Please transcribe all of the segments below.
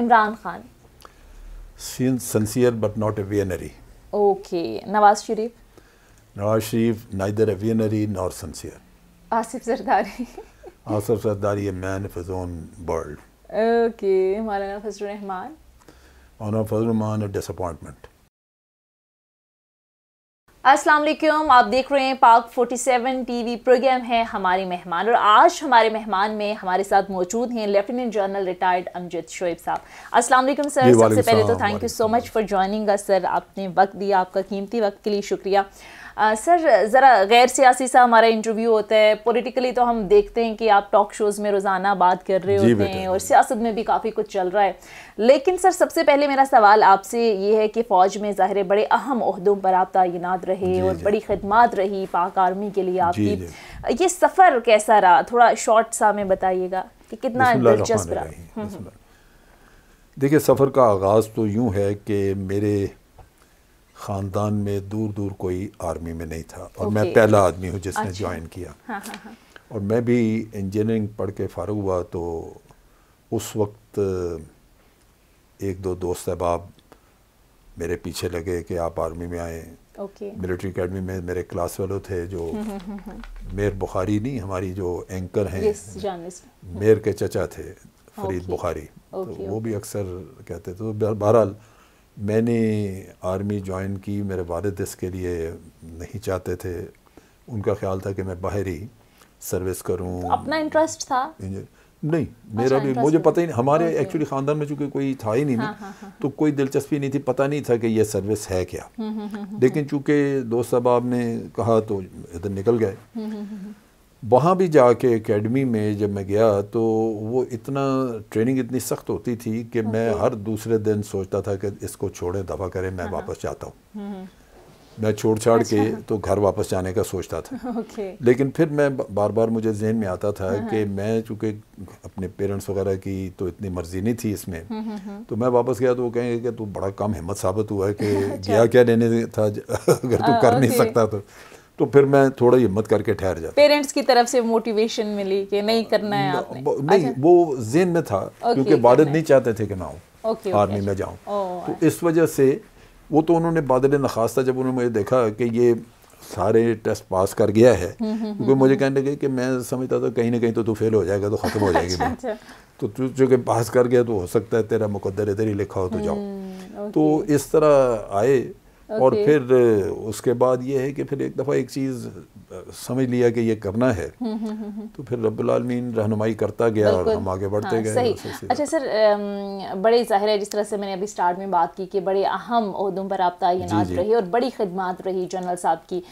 Imran Khan sincere but not a visionary. Okay. Nawaz Sharif? Nawaz Sharif, neither a visionary nor sincere. Asif Zardari? Asif Zardari, a man of his own world. Okay. Maulana Fazlur Rahman? Maulana Fazlur Rahman, a disappointment. Aslam आप देख रहे हैं पाक 47 TV programme है हमारे मेहमान और आज हमारे मेहमान में हमारे साथ मौजूद हैं lieutenant general retired Amjad Shoaib साहब अस्सलाम वालेकुम सर सबसे पहले तो thank you so much for joining us sir आपने वक्त दिया आपका कीमती वक्त के लिए शुक्रिया आ, सर ज़रा गैर सियासी सा हमारा इंटरव्यू होता है पॉलिटिकली तो हम देखते हैं कि आप टॉक शोज़ में रोज़ाना बात कर रहे होते हैं और सियासत में भी काफ़ी कुछ चल रहा है लेकिन सर सबसे पहले मेरा सवाल आपसे ये है कि फ़ौज में ज़ाहिर बड़े अहम अहदों पर आप तैनात रहे और बड़ी खदमात रही पाक आर्मी के लिए आपकी ये सफ़र कैसा रहा थोड़ा शॉर्ट सा में बताइएगा कि कितना दिलचस्प रहा हम्म, हम्म। देखिए सफ़र का आगाज़ तो यूँ है कि मेरे ख़ानदान में दूर दूर कोई आर्मी में नहीं था और okay. मैं पहला आदमी हूँ जिसने अच्छा। ज्वाइन किया हाँ, हाँ, हाँ, और मैं भी इंजीनियरिंग पढ़ के फारग हुआ तो उस वक्त एक दो दोस्त अहबाब मेरे पीछे लगे कि आप आर्मी में आए मिलिट्री अकेडमी में मेरे क्लास वालों थे जो हम्म, हम्म, हम्म, मेर बुखारी नहीं हमारी जो एंकर हैं yes, मेर के चचा थे फरीद बुखारी तो वो भी अक्सर कहते थे तो बहरहाल मैंने आर्मी ज्वाइन की मेरे वालद इसके लिए नहीं चाहते थे उनका ख्याल था कि मैं बाहर ही सर्विस करूँ तो अपना इंटरेस्ट था नहीं अच्छा, मेरा भी मुझे पता ही नहीं हमारे एक्चुअली ख़ानदान में चूंकि कोई था ही नहीं हाँ, हाँ, हाँ, हाँ, तो कोई दिलचस्पी नहीं थी पता नहीं था कि यह सर्विस है क्या हम्म, हम्म, हम्म, लेकिन चूंकि दोस्त साहब ने कहा तो इधर निकल गए वहाँ भी जाके एकेडमी में जब मैं गया तो वो इतना ट्रेनिंग इतनी सख्त होती थी कि मैं हर दूसरे दिन सोचता था कि इसको छोड़ें दफ़ा करें मैं हाँ, हाँ। वापस जाता हूँ हम्म, हम्म। मैं छोड़ छाड़ अच्छा। के तो घर वापस जाने का सोचता था लेकिन फिर मैं बार बार मुझे जहन में आता था हाँ, कि मैं चूँकि अपने पेरेंट्स वगैरह की तो इतनी मर्जी नहीं थी इसमें हम्म, तो मैं वापस गया तो वो कहेंगे कि तू बड़ा कम हिम्मत साबित हुआ है कि अच्छा। गया क्या लेने था अगर तू कर नहीं सकता तो तो फिर मैं थोड़ा हिम्मत करके ठहर जाता पेरेंट्स की तरफ से मोटिवेशन मिली कि नहीं करना है आपने नहीं अच्छा। वो जेन में था क्योंकि वालद नहीं चाहते थे कि मैं आऊँ आर्मी में जाऊँ तो अच्छा। इस वजह से वो तो उन्होंने बादल नखास्ता जब उन्होंने मुझे देखा कि ये सारे टेस्ट पास कर गया है हम्म, हम्म, क्योंकि हम्म, मुझे कहने लगे कि मैं समझता था कहीं ना कहीं तो तू फेल हो जाएगा तो ख़त्म हो जाएगी मैं अच्छा, तो तू जो कि पास कर गया तो हो सकता है तेरा मुकदर इधर ही लिखा हो तो जाओ तो इस तरह आए और फिर उसके बाद ये है कि फिर एक दफ़ा एक चीज़ समझ लिया कि ये करना है हम्म, हम्म, हम्म, तो फिर रबालमीन रहनुमाई करता गया और हम आगे बढ़ते हाँ, गए सही अच्छा सर बड़े ज़ाहिर है जिस तरह से मैंने अभी स्टार्ट में बात की कि बड़े अहम अहदों पर आप तैनात रही और बड़ी खदमात रही जनरल साहब की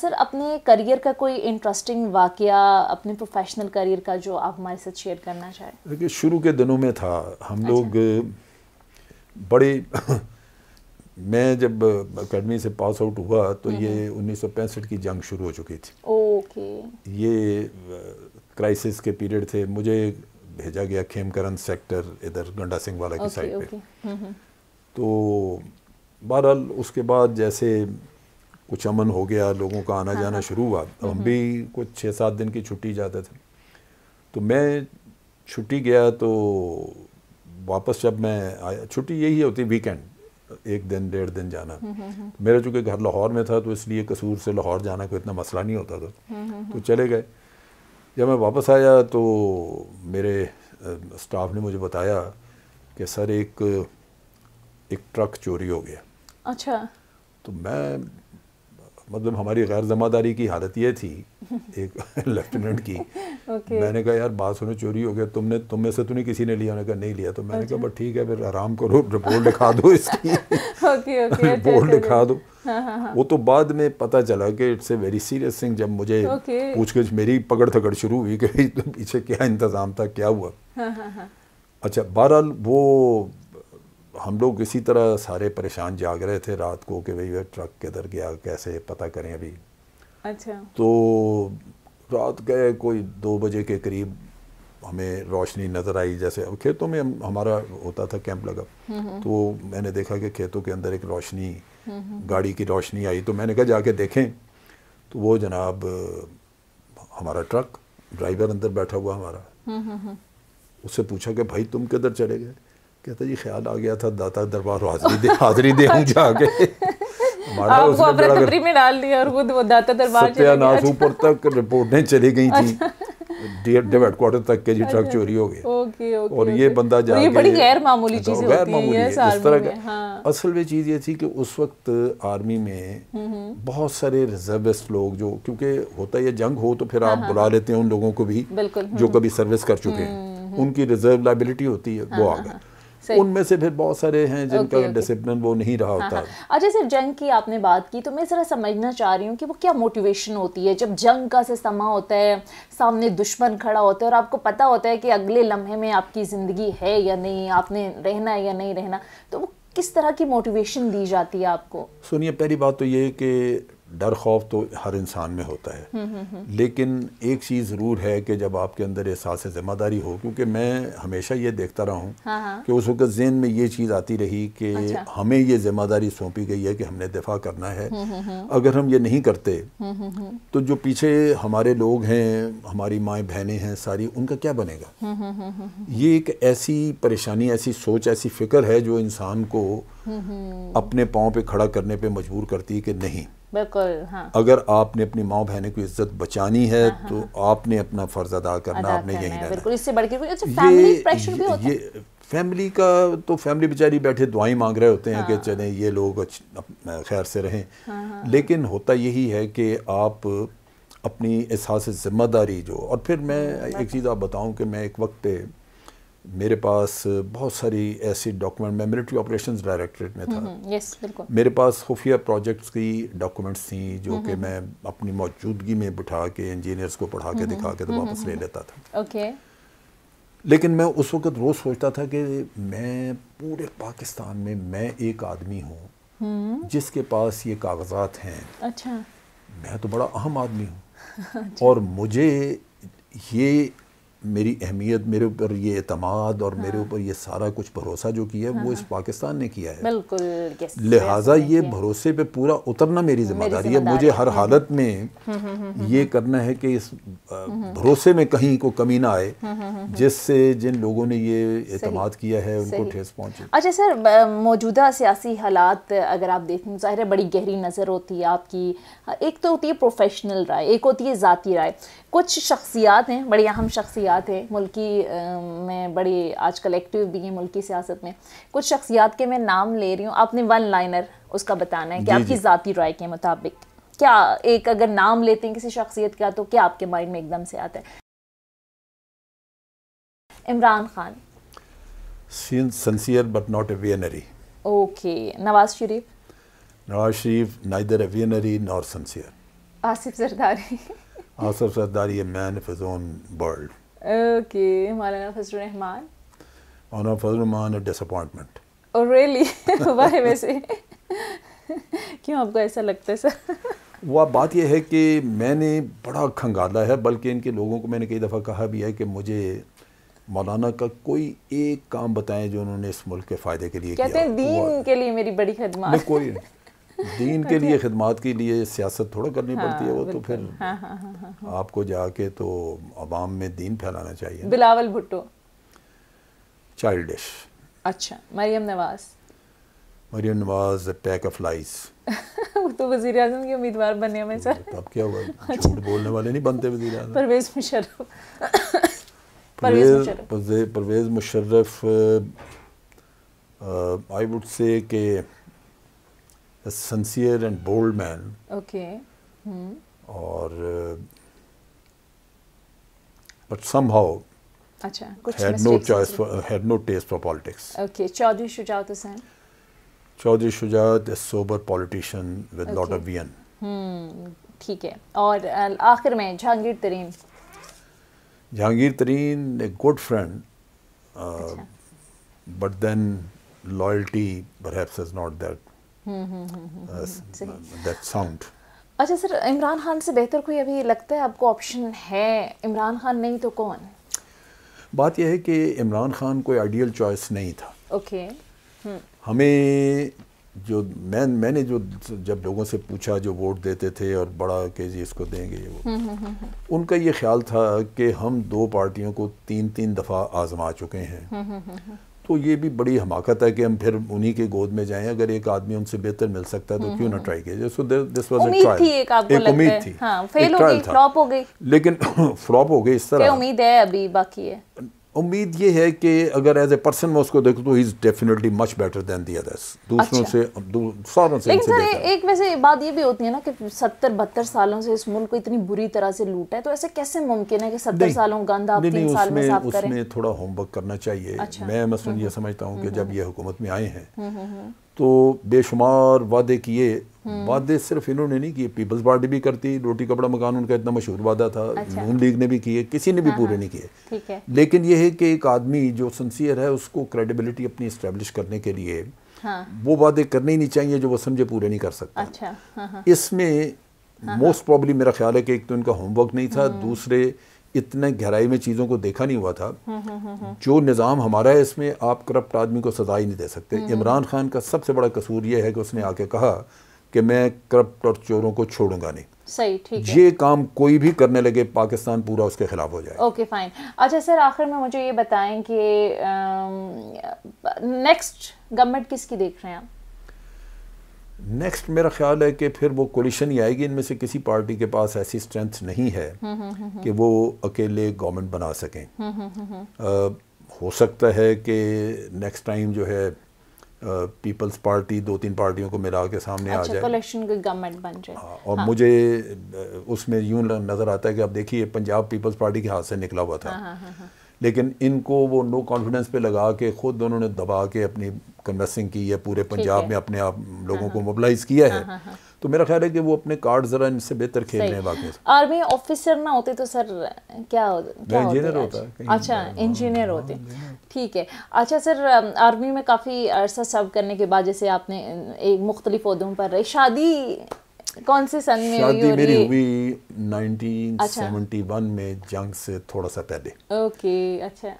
सर अपने करियर का कोई इंटरेस्टिंग वाक़ अपने प्रोफेशनल करियर का जो आप हमारे साथ शेयर करना चाहें देखिए शुरू के दिनों में था हम अच्छा। लोग बड़े मैं जब अकेडमी से पास आउट हुआ तो हम्म, ये 1965 हम्म। की जंग शुरू हो चुकी थी ओके ये क्राइसिस के पीरियड थे मुझे भेजा गया खेमकरण सेक्टर इधर गंडा सिंह वाला की साइड पे हम्म, तो बहरहाल उसके बाद जैसे कुछ अमन हो गया लोगों का आना हाँ, जाना हाँ। शुरू हुआ तो हम भी कुछ छः सात दिन की छुट्टी जाते थे तो मैं छुट्टी गया तो वापस जब मैं आया छुट्टी यही होती वीकेंड एक दिन डेढ़ दिन जाना मेरा चूँकि घर लाहौर में था तो इसलिए कसूर से लाहौर जाना कोई इतना मसला नहीं होता था तो चले गए जब मैं वापस आया तो मेरे स्टाफ ने मुझे बताया कि सर एक एक ट्रक चोरी हो गया अच्छा तो मैं मतलब हमारी गैर जमादारी की हालत ये थी एक लेफ्टिनेंट की okay. मैंने कहा यार बात सुनो चोरी हो गया तुमने तुम में से तो नहीं किसी ने लिया उन्होंने कहा नहीं लिया तो मैंने कहा अच्छा। बस ठीक है फिर आराम करो रिपोर्ट लिखा दो इसकी रिपोर्ट लिखा दो वो तो बाद में पता चला कि it's a very serious thing जब मुझे पूछ गछ मेरी पकड़ थकड़ शुरू हुई कि पीछे क्या इंतज़ाम था क्या हुआ हाँ, हाँ, हाँ। अच्छा बहरहाल वो हम लोग इसी तरह सारे परेशान जाग रहे थे रात को कि भाई ट्रक किधर गया कैसे पता करें अभी अच्छा तो रात गए कोई दो बजे के करीब हमें रोशनी नज़र आई जैसे अब खेतों में हमारा होता था कैंप लगा हम्म, हम्म। तो मैंने देखा कि खेतों के अंदर एक रोशनी हम्म, गाड़ी की रोशनी आई तो मैंने कहा जाके देखें तो वो जनाब हमारा ट्रक ड्राइवर अंदर बैठा हुआ हमारा उससे पूछा कि भाई तुम किधर चले गए कहता जी ख्याल आ गया था दाता दरबार हाजरी दे हाजरी दे हम जाके आपको अपने कमरे में डाल दिया और खुद दाता तो दरबार सत्यानाश अच्छा। ऊपर तक रिपोर्टें चली गई थी अच्छा। तक के जी ट्रक अच्छा। चोरी हो गए और ये बंदा जा ये बड़ी गैर मामूली चीज गैर मामूली है इस तरह का हाँ। असल में चीज़ ये थी कि उस वक्त आर्मी में हम्म, हम्म। बहुत सारे रिजर्विस्ट लोग जो क्योंकि होता है जंग हो तो फिर हाँ, आप हाँ, बुला लेते हैं उन लोगों को भी जो हम्म। कभी सर्विस कर चुके हैं उनकी रिजर्व लाइबिलिटी होती है वो आ गए उनमें से फिर बहुत सारे हैं जिनका okay, okay. डिसिप्लिन वो नहीं रहा होता हाँ, हाँ. अच्छा सिर्फ जंग की आपने बात की तो मैं जरा समझना चाह रही हूँ कि वो क्या मोटिवेशन होती है जब जंग का से समा होता है सामने दुश्मन खड़ा होता है और आपको पता होता है कि अगले लम्हे में आपकी ज़िंदगी है या नहीं आपने रहना है या नहीं रहना तो किस तरह की मोटिवेशन दी जाती है आपको सुनिए पहली बात तो ये कि डर खौफ तो हर इंसान में होता है हम्म, हम्म, हम्म। लेकिन एक चीज़ ज़रूर है कि जब आपके अंदर एहसास ज़िम्मेदारी हो क्योंकि मैं हमेशा ये देखता रहा हूँ हाँ, हाँ। कि उस वक्त जेन में ये चीज़ आती रही कि अच्छा। हमें ये ज़िम्मेदारी सौंपी गई है कि हमने दफा करना है अगर हम ये नहीं करते तो जो पीछे हमारे लोग हैं हमारी माएँ बहनें हैं सारी उनका क्या बनेगा ये एक ऐसी परेशानी ऐसी सोच ऐसी फ़िक्र है जो इंसान को अपने पाँव पे खड़ा करने पर मजबूर करती है कि नहीं बिल्कुल हाँ। अगर आपने अपनी माओ बहनों की इज्जत बचानी है हाँ, तो हाँ। आपने अपना फर्ज अदा करना आपने यही बिल्कुल इससे फैमिली अच्छा, ये फैमिली का तो फैमिली बेचारी बैठे दुआई मांग रहे होते हैं कि हाँ। चले ये लोग खैर से रहें हाँ, लेकिन होता यही है कि आप अपनी एहसास ज़िम्मेदारी जो और फिर मैं एक चीज़ आप बताऊं कि मैं एक वक्त मेरे पास बहुत सारी ऐसी डॉक्यूमेंट मैं मिलिट्री ऑपरेशंस डायरेक्टरेट में था यस हम्म, बिल्कुल मेरे पास खुफिया प्रोजेक्ट्स की डॉक्यूमेंट्स थी जो कि हम्म, हम्म। मैं अपनी मौजूदगी में बिठा के इंजीनियर्स को पढ़ा के दिखा के तो वापस ले लेता था ओके लेकिन मैं उस वक्त रोज़ सोचता था कि मैं पूरे पाकिस्तान में मैं एक आदमी हूँ जिसके पास ये कागजात हैं अच्छा मैं तो बड़ा अहम आदमी हूँ अच्छा। और मुझे ये मेरी अहमियत मेरे ऊपर ये अतमाद और हाँ। मेरे ऊपर ये सारा कुछ भरोसा जो किया है हाँ। वो इस हाँ। पाकिस्तान ने किया है बिल्कुल लिहाजा ये भरोसे पे पूरा उतरना मेरी जिम्मेदारी है मुझे हर हम्म, हालत में हम्म, हम्म, ये करना है कि इस भरोसे में कहीं को कमी ना आए जिससे जिन लोगों ने ये अतमाद किया है उनको ठेस पहुँचे अच्छा सर मौजूदा सियासी हालात अगर आप देखें ज़ाहिर बड़ी गहरी नज़र होती है आपकी एक तो होती है प्रोफेशनल राय एक होती है जतीी राय कुछ शख्सियात हैं बड़ी अहम शख्सियात हैं मुल्की आ, में बड़ी आज कल एक्टिव भी हैं मुल्की सियासत में कुछ शख्सियात के मैं नाम ले रही हूँ आपने वन लाइनर उसका बताना है कि आपकी ज़ाती राय के मुताबिक क्या एक अगर नाम लेते हैं किसी शख्सियत का तो क्या आपके माइंड में एकदम से आता है Imran Khan sincere but not visionary okay Nawaz Sharif Nawaz Sharif neither visionary nor sincere Asif Zardari Asif Sardari, a man of his own world. Okay, Malana Fazlur Rahman. Malana Fazlur Rahman, a disappointment. Oh really? Why वैसे? क्यों आपको ऐसा लगता है सर? वह बात यह है कि मैंने बड़ा खंगाला है बल्कि इनके लोगों को मैंने कई दफ़ा कहा भी है कि मुझे मौलाना का कोई एक काम बताएं जो उन्होंने इस मुल्क के फ़ायदे के लिए कहते हैं दीन के लिए मेरी बड़ी खदमात कोई दीन के लिए खिदमत के लिए सियासत थोड़ा करनी हाँ, पड़ती है वो तो फिर हाँ, हाँ, हाँ, हाँ, आपको जाके तो आवाम में दीन फैलाना चाहिए बिलावल भुट्टो चाइल्डिश अच्छा Maryam Nawaz Maryam Nawaz attack of lies वो तो वजीर आजम के उम्मीदवार बने हमें सर तब क्या हुआ झूठ बोलने वाले नहीं बनते वजीर आजम Pervez Musharraf Pervez Pervez Musharraf I would say के a sincere and bold man. Okay. Hmm. Or, uh, but somehow Achha, had no choice for, uh, had no taste for politics. Okay, Chaudhry Shujat Hussain. Chaudhry Shujat, a sober politician with okay. lot of vim. Hmm, ठीक है और आखिर Tareen, a good friend, uh, but then loyalty perhaps is not that that sound अच्छा sir Imran Khan से बेहतर कोई अभी लगता है आपको ऑप्शन है इमरान खान नहीं तो कौन बात यह है कि इमरान खान कोई आइडियल चॉइस नहीं था ओके okay. हमें जो मैं मैंने जो जब लोगों से पूछा जो वोट देते थे और बड़ा के जी इसको देंगे वो उनका ये ख्याल था कि हम दो पार्टियों को तीन तीन दफ़ा आजमा चुके हैं तो ये भी बड़ी हमाकत है कि हम फिर उन्हीं के गोद में जाएं अगर एक आदमी उनसे बेहतर मिल सकता है तो क्यों ना ट्राई हम्म। किया जाए दिस वाज अ ट्रायल थी एक आपको एक उम्मीद थी हाँ, फेल हो गई फ्लॉप हो गई लेकिन फ्लॉप हो गई इस तरह उम्मीद है अभी बाकी है उम्मीद ये है कि अगर एज ए पर्सन मैं उसको देखूँ तो he is definitely much better than the others दूसरों अच्छा। से सारों से लेकिन सर एक वैसे बात ये भी होती है ना कि सत्तर बहत्तर सालों से इस मुल्क को इतनी बुरी तरह से लूटा है तो ऐसे कैसे मुमकिन है कि सत्तर सालों गंदा आप तीन साल में साफ करें उसमें थोड़ा होमवर्क करना चाहिए अच्छा। मैं मसलन हम्म, ये हम्म, समझता हूँ कि हम्म, जब ये हुकूमत में आए हैं तो बेशुमार वादे किए वादे हम्म। सिर्फ इन्होंने नहीं किए पीपल्स पार्टी भी करती रोटी कपड़ा मकान उनका इतना मशहूर वादा था नून अच्छा। लीग ने भी किए किसी ने भी हाँ, पूरे हाँ। नहीं किए लेकिन यह है कि एक आदमी जो सन्सियर है उसको क्रेडिबिलिटी अपनी इस्टेब्लिश करने के लिए हाँ। वो वादे करने ही नहीं चाहिए जो वो समझे पूरे नहीं कर सकता अच्छा, इसमें मोस्ट प्रॉब्ली मेरा ख्याल है कि एक तो इनका होमवर्क नहीं था हम्म। दूसरे इतने गहराई में चीज़ों को देखा नहीं हुआ था हम्म, जो निज़ाम हमारा है इसमें आप करप्ट आदमी को सजा ही नहीं दे सकते इमरान खान का सबसे बड़ा कसूर यह है कि उसने आके कहा कि मैं करप्ट और चोरों को छोड़ूंगा नहीं सही ठीक ये है। काम कोई भी करने लगे पाकिस्तान पूरा उसके खिलाफ हो जाए ओके फाइन अच्छा सर आखिर में मुझे ये बताएं कि नेक्स्ट गवर्नमेंट किसकी देख रहे हैं आप नेक्स्ट मेरा ख्याल है कि फिर वो कोलिशन ही आएगी इनमें से किसी पार्टी के पास ऐसी स्ट्रेंथ नहीं है हम्म, हम्म, हम्म, कि वो अकेले गवर्नमेंट बना सकें हो सकता है कि नेक्स्ट टाइम जो है पीपल्स पार्टी दो तीन पार्टियों को मिला के सामने अच्छा, आ जाए की गवर्नमेंट बन जाए हाँ, और हाँ। मुझे उसमें यूं नज़र आता है कि अब देखिए पंजाब पीपल्स पार्टी के हाथ से निकला हुआ था हाँ, हाँ, हाँ, लेकिन इनको वो नो कॉन्फिडेंस पे लगा के खुद उन्होंने दबा के अपनी कन्वेंसिंग की है पूरे पंजाब में अपने आप लोगों को मोबलाइज किया है तो मेरा ख्याल है कि वो अपने कार्ड ज़रा इनसे बेहतर खेल रहे हैं आर्मी ऑफिसर ना होते तो सर क्या, होता इंजीनियर होता है अच्छा इंजीनियर हाँ, हाँ, होते ठीक है अच्छा सर आर्मी में काफ़ी अरसा सर्व करने के बाद जैसे आपने एक मुख्तलिफ उदों पर रही शादी कौन से सन में शादी मेरी हुई 1971 अच्छा। में जंग से थोड़ा सा पहले ओके अच्छा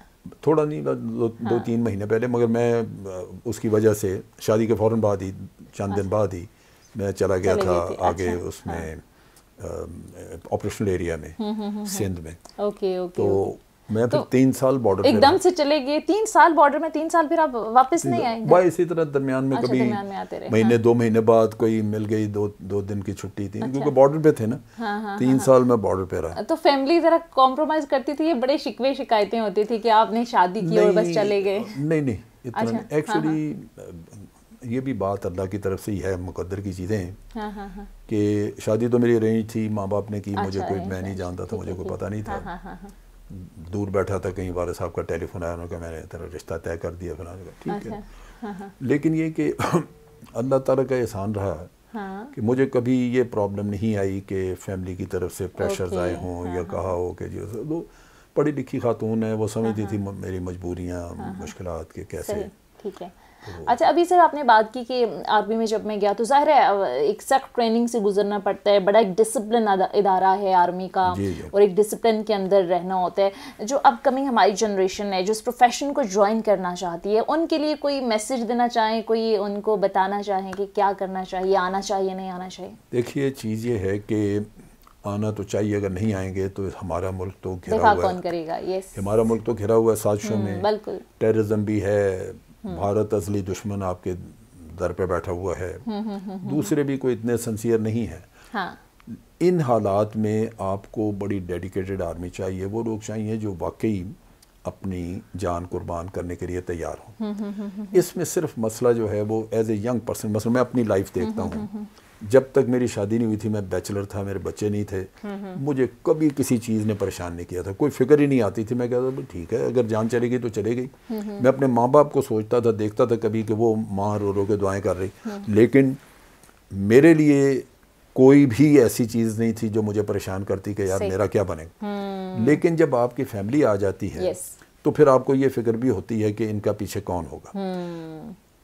थोड़ा नहीं दो, हाँ। दो तीन महीने पहले मगर मैं उसकी वजह से शादी के फौरन बाद ही चंद अच्छा। दिन बाद ही मैं चला गया था आगे अच्छा, हाँ। उसमें ऑपरेशनल एरिया में हम्म, हम्म, हम्म। सिंध में ओके ओके तो मैं फिर तो तीन साल बॉर्डर एकदम से चले गए तीन साल बॉर्डर में तीन साल फिर आप वापस नहीं आए भाई इसी तरह दरमियान में अच्छा, कभी महीने हाँ। दो महीने बाद कोई मिल गई दो दो दिन की छुट्टी थी अच्छा। क्योंकि बॉर्डर पे थे ना हाँ, तीन साल में बॉर्डर पे रहा तो फैमिली जरा कॉम्प्रोमाइज करती थी ये बड़े शिकवे शिकायतें होती थी कि आपने शादी की और बस चले गए नहीं नहीं इतना एक्चुअली अच्छा, ये भी बात अल्लाह की तरफ से ही है मुकद्दर की चीज़ें हाँ, हाँ, हाँ, कि शादी तो मेरी अरेंज थी माँ बाप ने की अच्छा, मुझे कोई मैं नहीं जानता था मुझे कोई पता नहीं था हाँ, हाँ, दूर बैठा था कहीं वाले साहब का टेलीफोन आया उन्होंने कहा मैंने तेरा रिश्ता तय कर दिया फिर ठीक है अच्छा, लेकिन ये कि अल्लाह ताला का एहसान रहा हाँ। कि मुझे कभी ये प्रॉब्लम नहीं आई कि फैमिली की तरफ से प्रेशर्स आए हों हाँ, या कहा हो कि जो वो पढ़ी लिखी खातून है वो समझती हाँ, थी मेरी मजबूरियाँ मुश्किल के कैसे ठीक है हम्म। अच्छा अभी सर आपने बात की कि आर्मी में जब मैं गया तो जाहिर है एक सख्त ट्रेनिंग से गुजरना पड़ता है बड़ा एक डिसिप्लिन इदारा है आर्मी का और एक डिसिप्लिन के अंदर रहना होता है जो अपकमिंग हमारी जनरेशन है जो इस प्रोफेशन को ज्वाइन करना चाहती है उनके लिए कोई मैसेज देना चाहें कोई उनको बताना चाहें कि क्या करना चाहिए आना चाहिए नहीं आना चाहिए देखिए चीज़ ये है कि आना तो चाहिए अगर नहीं आएंगे तो हमारा मुल्क तो घिरा हुआ है करेगा हमारा मुल्क तो घिरा हुआ है साजिशों हम्म, में बिल्कुल टेररिज्म भी है हम्म। भारत असली दुश्मन आपके दर पे बैठा हुआ है हम्म, हम्म, दूसरे भी कोई इतने सन्सियर नहीं है हाँ। इन हालात में आपको बड़ी डेडिकेटेड आर्मी चाहिए वो लोग चाहिए जो वाकई अपनी जान कुर्बान करने के लिए तैयार हों इसमें सिर्फ मसला जो है वो एज ए यंग पर्सन मसल मैं अपनी लाइफ देखता हूँ जब तक मेरी शादी नहीं हुई थी मैं बैचलर था मेरे बच्चे नहीं थे हम्म, हम्म। मुझे कभी किसी चीज़ ने परेशान नहीं किया था कोई फिक्र ही नहीं आती थी मैं कहता था ठीक है अगर जान चली गई तो चले गई हम्म, मैं अपने माँ बाप को सोचता था देखता था कभी कि वो माँ रो रो के दुआएं कर रही लेकिन मेरे लिए कोई भी ऐसी चीज़ नहीं थी जो मुझे परेशान करती कि यार मेरा क्या बनेगा लेकिन जब आपकी फैमिली आ जाती है तो फिर आपको ये फिक्र भी होती है कि इनका पीछे कौन होगा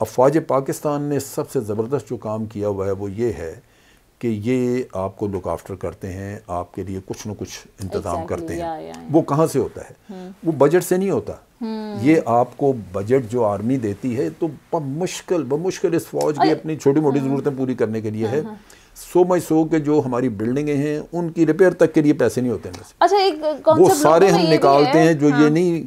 अफवाज पाकिस्तान ने सबसे ज़बरदस्त जो काम किया हुआ है वो ये है कि ये आपको लुक आफ्टर करते हैं आपके लिए कुछ ना कुछ इंतज़ाम exactly, करते हैं हैं या, या। वो कहाँ से होता है हम्म। वो बजट से नहीं होता हम्म। ये आपको बजट जो आर्मी देती है तो बमुश्किल बमुश्किल इस फौज की अपनी छोटी मोटी हम्म। ज़रूरतें पूरी करने के लिए हाँ, है हाँ। सो मच सो के जो हमारी बिल्डिंगें हैं उनकी रिपेयर तक के लिए पैसे नहीं होते हैं अच्छा एक वो सारे हम निकालते हैं जो ये हाँ। नहीं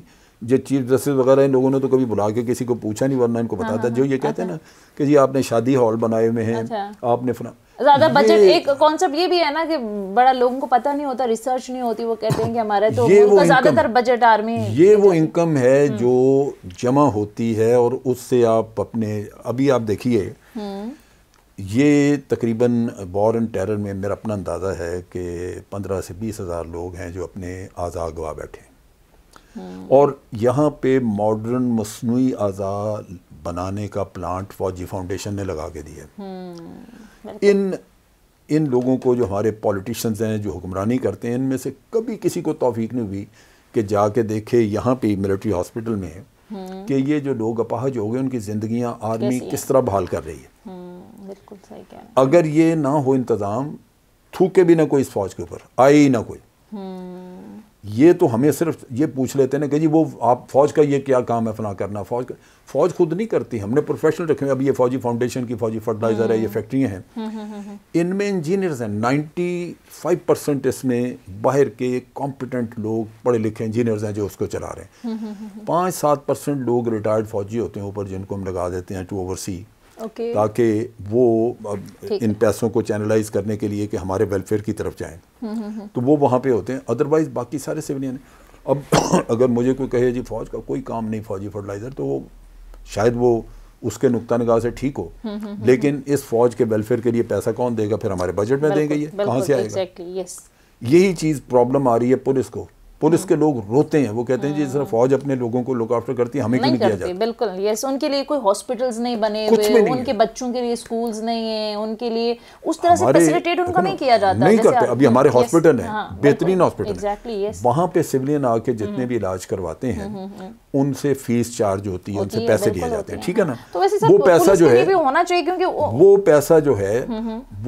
जो चीफ जस्टिस वगैरह इन लोगों ने तो कभी बुला के किसी को पूछा नहीं वरना इनको हाँ, बताता हाँ, जो ये हाँ। कहते हैं अच्छा। ना कि जी आपने शादी हॉल बनाए हुए हैं अच्छा। आपने फला ज्यादा बजट एक कॉन्सेप्ट ये भी है ना कि बड़ा लोगों को पता नहीं होता रिसर्च नहीं होती वो कहते हैं कि हमारे तो ज्यादातर बजट आर्मी ये वो इनकम है हम्म। जो जमा होती है और उससे आप अपने अभी आप देखिए हम्म। ये तकरीबन वॉर एंड टेरर में मेरा अपना अंदाज़ा है कि पंद्रह से बीस हज़ार लोग हैं जो अपने आज़ा गवा बैठे और यहाँ पे मॉडर्न मसनू अज़ा बनाने का प्लांट फौजी फाउंडेशन ने लगा के दिया हम्म, इन इन लोगों को जो हमारे पॉलिटिशन हैं जो हुक्मरानी करते हैं इनमें से कभी किसी को तोफीक नहीं हुई कि जाके देखे यहाँ पे मिलिट्री हॉस्पिटल में हम्म। कि ये जो लोग अपाहज हो गए उनकी जिंदगी आर्मी किस तरह बहाल कर रही है हम्म, बिल्कुल सही कह अगर ये ना हो इंतज़ाम थूके भी ना कोई इस फौज के ऊपर आए ही ना कोई ये तो हमें सिर्फ ये पूछ लेते ना कि जी वो आप फौज का ये क्या काम है फना करना फौज का फौज खुद नहीं करती हमने प्रोफेशनल रखे हुए अभी ये फौजी फाउंडेशन की फौजी फर्टिलाइजर है ये फैक्ट्रियाँ हम्म, हैं हम्म, हम्म, इनमें इंजीनियर्स हैं नाइन्टी फाइव परसेंट इसमें बाहर के कॉम्पिटेंट लोग पढ़े लिखे इंजीनियर्स हैं जो उसको चला रहे हैं पाँच सात परसेंट लोग रिटायर्ड फौजी होते हैं ऊपर जिनको हम लगा देते हैं टू ओवरसी okay. ताकि वो इन पैसों को चैनलाइज करने के लिए कि हमारे वेलफेयर की तरफ जाएं हम्म, हम्म, हम्म। तो वो वहाँ पे होते हैं अदरवाइज बाकी सारे सिविलियन अब अगर मुझे कोई कहे जी फौज का कोई काम नहीं फौजी फर्टिलाइज़र तो वो शायद वो उसके नुकता निगाह से ठीक हो लेकिन इस फौज के वेलफेयर के लिए पैसा कौन देगा फिर हमारे बजट में देंगे ये कहाँ से आएगा यही चीज़ प्रॉब्लम आ रही है पुलिस को पुलिस के लोग रोते हैं वो कहते हैं जी सिर्फ हाँ। फौज अपने लोगों को लुक आफ्टर करती है हमें क्यों नहीं दिया जाता बिल्कुल यस उनके लिए कोई हॉस्पिटल्स नहीं बने हुए उनके बच्चों के लिए स्कूल्स नहीं है उनके लिए उस तरह से फैसिलिटेट उनको नहीं किया जाता नहीं करते अभी हमारे हॉस्पिटल है हाँ, बेहतरीन हॉस्पिटल वहाँ पे सिविलियन आके जितने हम्म। भी इलाज करवाते हैं हम्म, हम्म, उनसे फीस चार्ज होती है उनसे पैसे लिए जाते हैं ठीक है ना तो वैसे वो पैसा जो है होना चाहिए क्योंकि वो पैसा जो है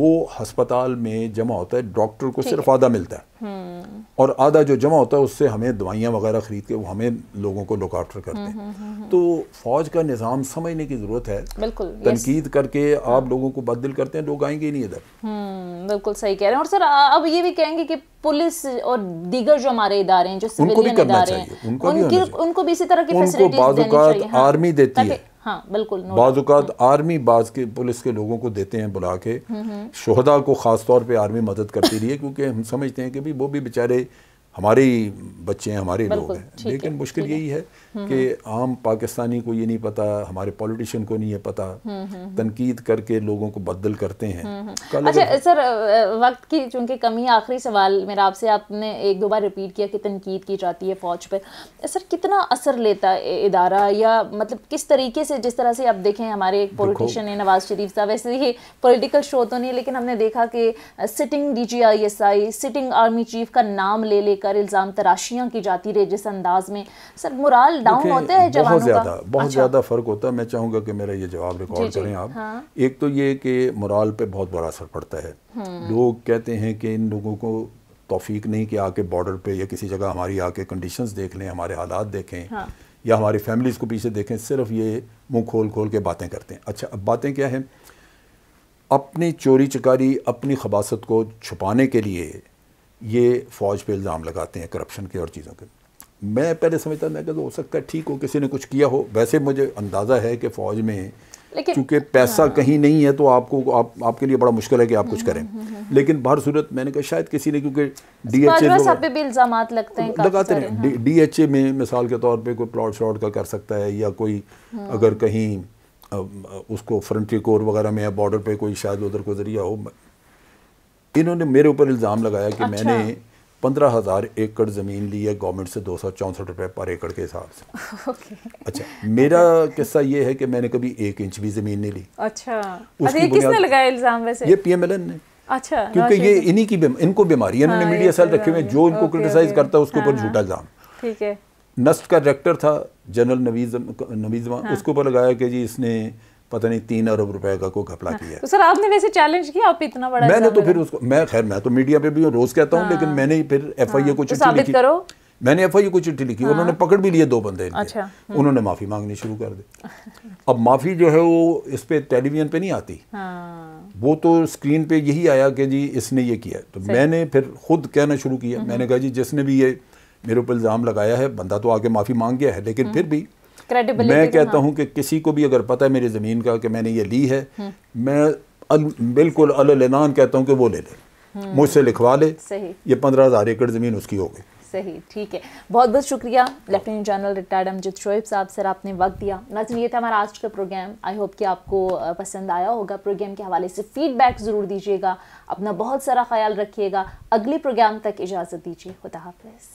वो हस्पताल में जमा होता है डॉक्टर को सिर्फ आधा मिलता है हम्म। और आधा जो जमा होता है उससे हमें दवाइयाँ वगैरह ख़रीद के वो हमें लोगों को लुक करते हैं हम्म, हम्म, तो फ़ौज का निज़ाम समझने की ज़रूरत है बिल्कुल तनकीद करके आप हाँ। लोगों को बदल करते हैं लोग आएंगे ही नहीं इधर बिल्कुल सही कह रहे हैं और सर अब ये भी कहेंगे कि पुलिस और दीगर जो हमारे इदारे हैं जो सिविलियन इदारे हैं उनको उनकी उनको भी इसी तरह की फैसिलिटीज आर्मी हाँ। देती है हाँ बिल्कुल बाज़ात आर्मी बाज के पुलिस के लोगों को देते हैं बुला के हम्म, हम्म। शोहदा को ख़ास तौर पे आर्मी मदद करती रही है क्योंकि हम समझते हैं कि भी वो भी बेचारे हमारे ही बच्चे हैं हमारे लोग हैं लेकिन है, मुश्किल यही है हम्म, कि हम्म। आम पाकिस्तानी को ये नहीं पता हमारे पॉलिटिशियन को नहीं है पता हम्म, तनकीद करके लोगों को बदल करते हैं अच्छा सर वक्त की चूंकि कमी आखिरी सवाल मेरा आपसे आपने एक दो बार रिपीट किया कि तनकीद की जाती है फ़ौज पर सर कितना असर लेता है इदारा या मतलब किस तरीके से जिस तरह से आप देखें हमारे एक पॉलिटिशियन है नवाज़ शरीफ साहब वैसे ही पोलिटिकल शो तो नहीं लेकिन हमने देखा कि sitting D G I S I sitting army chief का नाम ले लेकर लेकर इल्ज़ाम तराशियाँ की जाती रही जिस अंदाज में सर मुराल डाउन होता है बहुत ज़्यादा बहुत अच्छा। ज़्यादा फ़र्क होता है मैं चाहूँगा कि मेरा ये जवाब रिकॉर्ड करें आप हाँ। एक तो ये कि मुराल पर बहुत बड़ा असर पड़ता है हम्म। लोग कहते हैं कि इन लोगों को तोफीक नहीं कि आके बॉर्डर पे या किसी जगह हमारी आके कंडीशन देख लें हमारे हालात देखें हाँ। या हमारी फैमिलीज़ को पीछे देखें सिर्फ ये मुंह खोल खोल के बातें करते हैं अच्छा अब बातें क्या हैं अपनी चोरी चकारी अपनी खबासत को छुपाने के लिए ये फ़ौज पे इल्ज़ाम लगाते हैं करप्शन के और चीज़ों के मैं पहले समझता था कि हो सकता है ठीक हो किसी ने कुछ किया हो वैसे मुझे अंदाज़ा है कि फ़ौज में क्योंकि पैसा हाँ। कहीं नहीं है तो आपको आप आपके लिए बड़ा मुश्किल है कि आप कुछ हम्म, करें हम्म, हम्म, लेकिन बाहर सूरत मैंने कहा शायद किसी ने क्योंकि डी एच ए लगते हैं लगाते हैं डी एच ए में मिसाल के तौर पर कोई प्लॉट शॉट का कर सकता है या कोई हाँ। अगर कहीं उसको फ्रंटियर कोर वगैरह में या बॉर्डर पे कोई शायद उधर को जरिया हो इन्होंने मेरे ऊपर इल्ज़ाम लगाया कि अच्छा। मैंने पंद्रह हज़ार एकड़ ज़मीन ली है गवर्नमेंट से दो सौ चौंसठ रुपये पर एकड़ के हिसाब से अच्छा मेरा किस्सा ये है कि मैंने कभी एक इंच भी ज़मीन नहीं ली अच्छा उसकी किसने लगाया इल्ज़ाम वैसे ये पीएमएलएन ने अच्छा क्योंकि ये इन्हीं की इनको बीमारी है इन्होंने हाँ, मीडिया सेल तो रखे हुए जो इनको क्रिटिसाइज करता है उसके ऊपर हाँ, हाँ। झूठा इल्ज़ाम ठीक है नस्ट का डायरेक्टर था जनरल नवीज नवीजमा उसके ऊपर लगाया कि जी इसने पता नहीं तीन अरब रुपए का कोई घपला हाँ, किया तो सर आपने वैसे चैलेंज किया आप इतना बड़ा मैंने तो फिर उसको मैं खैर मैं तो मीडिया पे भी रोज कहता हूँ हाँ। लेकिन मैंने फिर एफ आई ए को चिट्ठी लिखी मैंने एफ आई ए को चिट्ठी लिखी उन्होंने हाँ। पकड़ भी लिए दो बंदे अच्छा, हम्म। उन्होंने माफ़ी मांगनी शुरू कर दी अब माफ़ी जो है वो इस पे टेलीविज़न पे नहीं आती वो तो स्क्रीन पे यही आया कि जी इसने ये किया तो मैंने फिर खुद कहना शुरू किया हम्म। मैंने कहा जी जिसने भी ये मेरे ऊपर इल्ज़ाम लगाया है बंदा तो आके माफ़ी मांग गया है लेकिन हम्म। फिर भी क्रेडिबिलिटी मैं कहता हूँ कि किसी को भी अगर पता है मेरी ज़मीन का कि मैंने ये ली है हम्म। मैं अल, बिल्कुल अलनान कहता हूँ कि वो ले ले हम्म। मुझसे लिखवा ले सही ये पंद्रह हज़ार एकड़ ज़मीन उसकी हो गई सही ठीक है बहुत बहुत शुक्रिया lieutenant general retired Amjad Shoaib साहब सर आपने वक्त दिया नजर ये था हमारा आज का प्रोग्राम आई होप कि आपको पसंद आया होगा प्रोग्राम के हवाले से फीडबैक ज़रूर दीजिएगा अपना बहुत सारा ख्याल रखिएगा अगले प्रोग्राम तक इजाज़त दीजिए खुदा हाफ